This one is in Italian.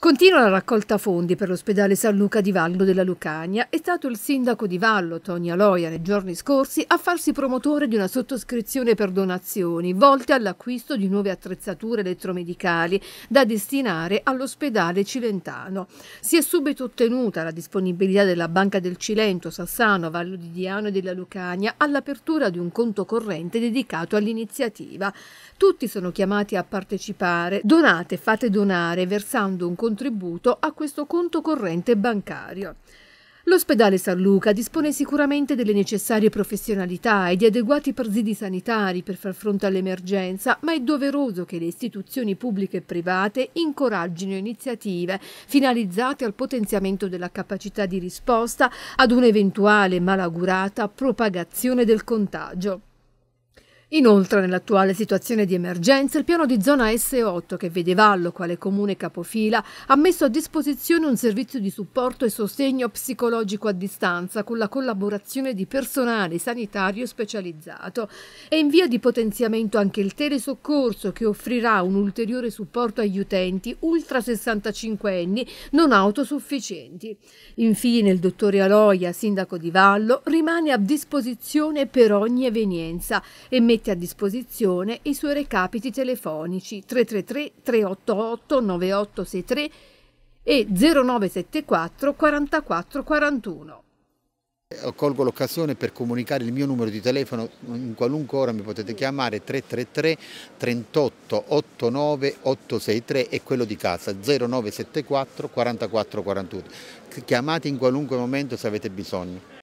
Continua la raccolta fondi per l'ospedale San Luca di Vallo della Lucania. È stato il sindaco di Vallo, Tony Aloia, nei giorni scorsi a farsi promotore di una sottoscrizione per donazioni volte all'acquisto di nuove attrezzature elettromedicali da destinare all'ospedale cilentano. Si è subito ottenuta la disponibilità della Banca del Cilento, Sassano, Vallo di Diano e della Lucania all'apertura di un conto corrente dedicato all'iniziativa. Tutti sono chiamati a partecipare. Donate, fate donare, versando un conto contributo a questo conto corrente bancario. L'ospedale San Luca dispone sicuramente delle necessarie professionalità e di adeguati presidi sanitari per far fronte all'emergenza, ma è doveroso che le istituzioni pubbliche e private incoraggino iniziative finalizzate al potenziamento della capacità di risposta ad un'eventuale malaugurata propagazione del contagio. Inoltre, nell'attuale situazione di emergenza, il piano di zona S8, che vede Vallo quale comune capofila, ha messo a disposizione un servizio di supporto e sostegno psicologico a distanza con la collaborazione di personale sanitario specializzato. È in via di potenziamento anche il telesoccorso, che offrirà un ulteriore supporto agli utenti ultra 65 anni non autosufficienti. Infine, il dottore Aloia, sindaco di Vallo, rimane a disposizione per ogni evenienza e mette mette a disposizione i suoi recapiti telefonici 333 388 9863 e 0974 4441. Colgo l'occasione per comunicare il mio numero di telefono, in qualunque ora mi potete chiamare 333 38 89 863 e quello di casa 0974 4441. Chiamate in qualunque momento se avete bisogno.